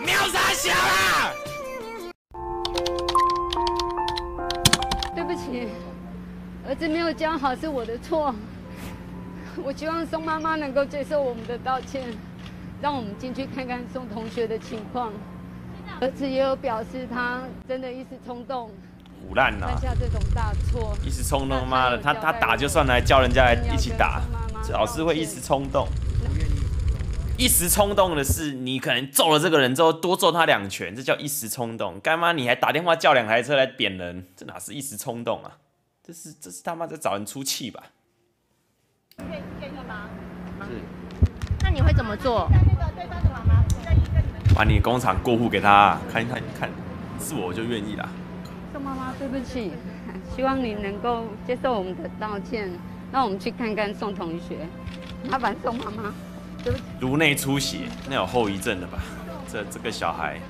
秒杀小啦！对不起，儿子没有教好是我的错。我希望宋妈妈能够接受我们的道歉，让我们进去看看宋同学的情况。儿子也有表示，他真的一时冲动。胡乱了，犯下这种大错。一时冲动，妈的，他他打就算了，叫人家来一起打，老是会一时冲动。一时冲动的是，你可能揍了这个人之后多揍他两拳，这叫一时冲动。干妈，你还打电话叫两台车来扁人，这哪是一时冲动啊？这是，这是他妈在找人出气吧？可以给你吗？是。那你会怎么做？把你工厂过户给他，看一看看，是我我就愿意啦。宋妈妈，对不起，希望你能够接受我们的道歉。那我们去看看宋同学，麻烦宋妈妈。颅内出血，那有后遗症的吧？这这个小孩，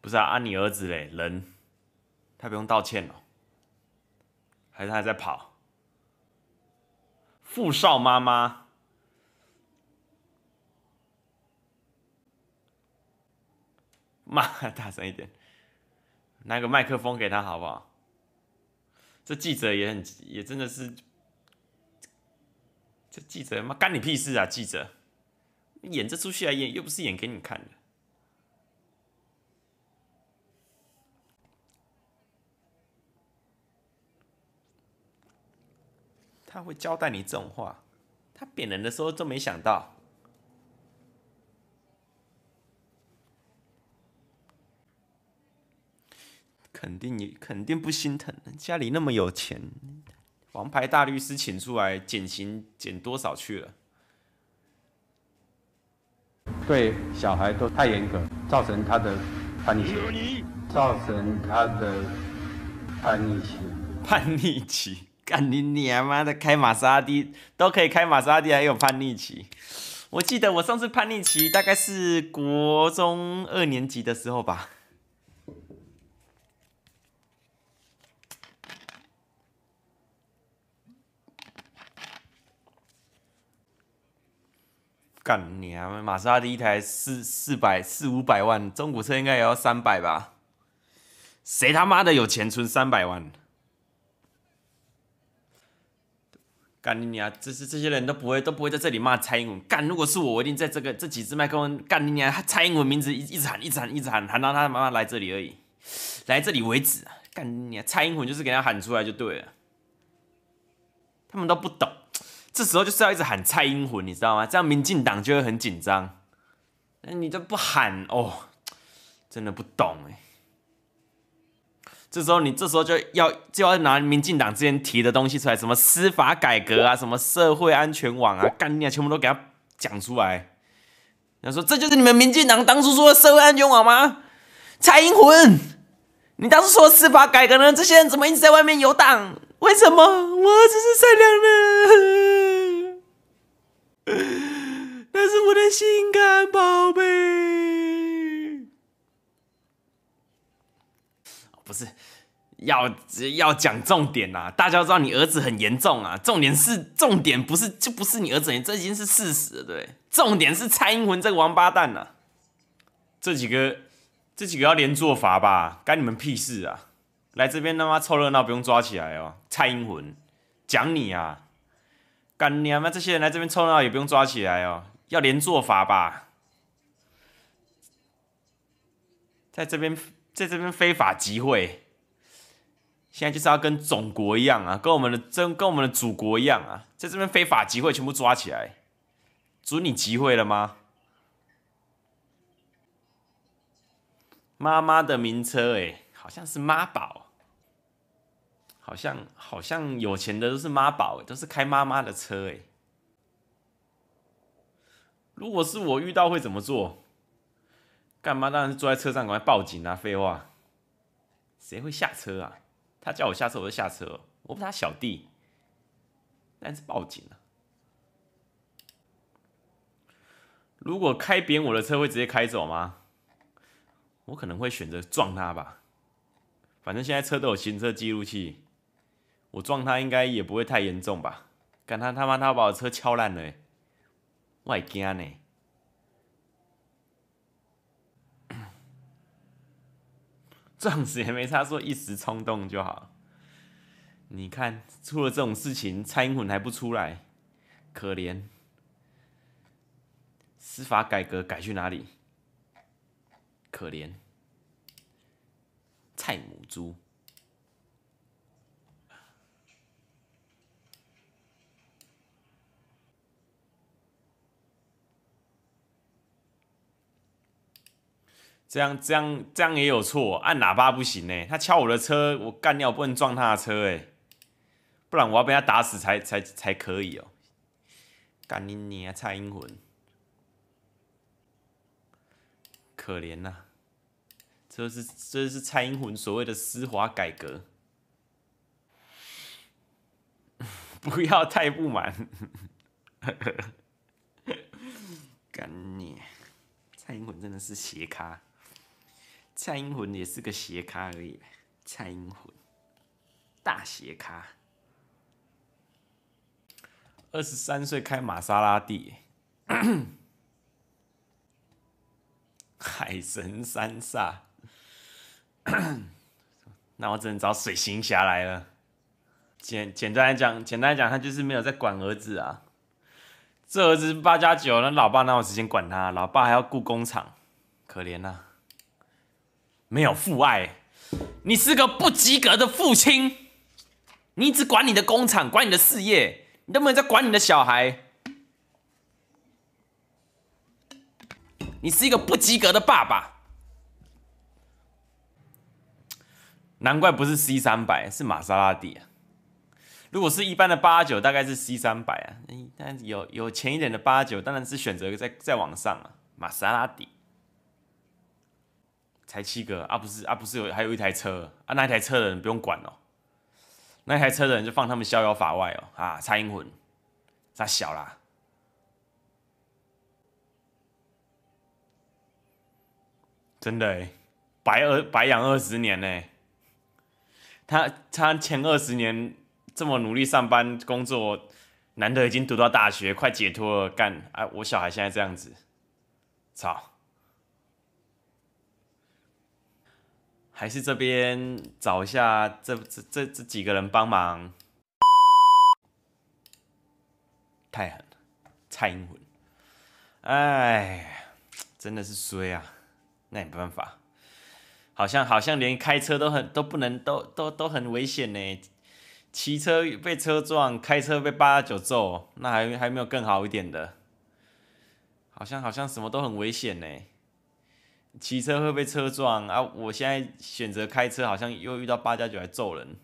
不是啊，啊你儿子嘞，人，他不用道歉哦，还是还在跑？富少妈妈，妈，大声一点，拿个麦克风给他好不好？这记者也很，也真的是，这记者妈干你屁事啊！记者演这出戏来演，又不是演给你看的。他会交代你这种话，他贬人的时候都没想到。肯定你肯定不心疼，家里那么有钱，王牌大律师请出来减刑减多少去了？对，小孩都太严格，造成他的叛逆，期，造成他的叛逆期。叛逆期，干你娘妈的，开玛莎拉蒂都可以开玛莎拉蒂，还有叛逆期。我记得我上次叛逆期大概是国中二年级的时候吧。干你啊！玛莎拉蒂一台四四百四五百万，中古车应该也要三百吧？谁他妈的有钱存三百万？干你啊！这是这些人都不会都不会在这里骂蔡英文。干，如果是我，我一定在这个这几只麦克风干你啊！蔡英文名字一一直喊，一直喊，一直喊，喊到他妈妈来这里而已，来这里为止干你，蔡英文就是给他喊出来就对了。他们都不懂。这时候就是要一直喊蔡英魂，你知道吗？这样民进党就会很紧张。那你这不喊哦，真的不懂哎。这时候你这时候就要就要拿民进党之前提的东西出来，什么司法改革啊，什么社会安全网啊，干你啊，全部都给他讲出来。他说：“这就是你们民进党当初说的社会安全网吗？”蔡英魂，你当初说司法改革呢，这些人怎么一直在外面游荡？为什么？我只是善良呢？心肝宝贝，不是要要讲重点啊！大家知道你儿子很严重啊。重点是重点不是就不是你儿子，这已经是事实了，对？重点是蔡英文这个王八蛋啊！这几个这几个要连坐罚吧？关你们屁事啊！来这边他妈凑热闹，不用抓起来哦。蔡英文，讲你啊！干娘们这些人来这边凑热闹，也不用抓起来哦。要连做法吧，在这边，在这边非法集会，现在就是要跟总国一样啊，跟我们的真，跟我们的祖国一样啊，在这边非法集会，全部抓起来。组你集会了吗？妈妈的名车哎，好像是妈宝，好像好像有钱的都是妈宝，都是开妈妈的车哎。如果是我遇到会怎么做？干嘛当然是坐在车上赶快报警啊！废话，谁会下车啊？他叫我下车我就下车，我不是他小弟，但是报警了。如果开扁我的车会直接开走吗？我可能会选择撞他吧，反正现在车都有行车记录器，我撞他应该也不会太严重吧？干他他妈他要把我车敲烂了！我惊呢，壮士，也没差说一时冲动就好。你看，出了这种事情，蔡英文还不出来，可怜！司法改革改去哪里？可怜！蔡母猪。这样这样这样也有错，按喇叭不行呢。他敲我的车，我干掉，不能撞他的车哎，不然我要被他打死才才才可以哦。干你你啊，蔡英文，可怜呐！这是这是蔡英文所谓的丝滑改革，不要太不满。干你，蔡英文真的是斜咖。蔡英文也是个斜咖而已，蔡英文大斜咖，二十三岁开玛莎拉蒂，海神三煞，那我只能找水行侠来了。简简单来讲，简单来讲，他就是没有在管儿子啊。这儿子八加九，那老爸哪有时间管他？老爸还要雇工厂，可怜呐。没有父爱，你是个不及格的父亲。你只管你的工厂，管你的事业，你都没有在管你的小孩。你是一个不及格的爸爸。难怪不是 C 三百，是玛莎拉蒂啊。如果是一般的八九，大概是 C 三百啊。但有有钱一点的八九，当然是选择在再往上啊，玛莎拉蒂。才七个啊，不是啊，不是有还有一台车啊，那台车的人不用管哦，那台车的人就放他们逍遥法外哦啊，蔡英文他小啦，真的白鹅白养二十年呢，他他前二十年这么努力上班工作，难得已经读到大学，快解脱了，干啊！我小孩现在这样子，操。还是这边找一下这这这这几个人帮忙。太狠了，蔡英文，哎，真的是衰啊！那也没办法，好像好像连开车都很都不能都都都很危险呢。骑车被车撞，开车被八九揍，那还还没有更好一点的？好像好像什么都很危险呢。骑车会被车撞啊！我现在选择开车，好像又遇到八加九来揍人。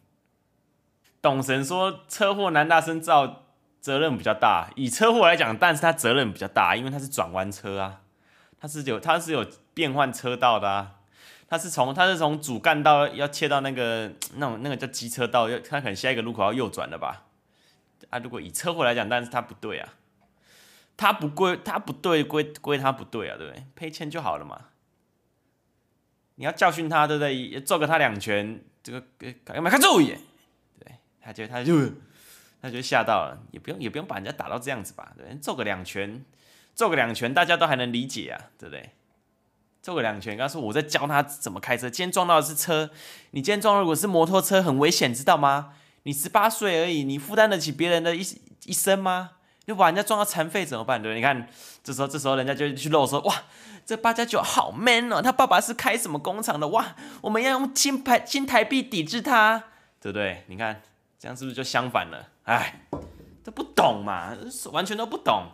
董神说车祸男大声叫，责任比较大。以车祸来讲，但是他责任比较大，因为他是转弯车啊，他是有他是有变换车道的啊，他是从他是从主干道要切到那个那种那个叫机车道，要他可能下一个路口要右转了吧？啊，如果以车祸来讲，但是他不对啊，他不归他不对，归归他不对啊，对不对？赔钱就好了嘛。你要教训他，对不对？揍个他两拳，这个干嘛开咒眼？对，他就他就他就吓到了，也不用也不用把人家打到这样子吧？对，揍个两拳，揍个两拳，大家都还能理解啊，对不对？揍个两拳，刚说我在教他怎么开车，今天撞到的是车，你今天撞如果是摩托车，很危险，知道吗？你十八岁而已，你负担得起别人的一一生吗？又把人家撞到残废怎么办？对不对？你看，这时候这时候人家就去露说：“哇，这八加九好 man 哦，他爸爸是开什么工厂的？哇，我们要用金牌新台币抵制他，对不对？”你看，这样是不是就相反了？哎，都不懂嘛，完全都不懂。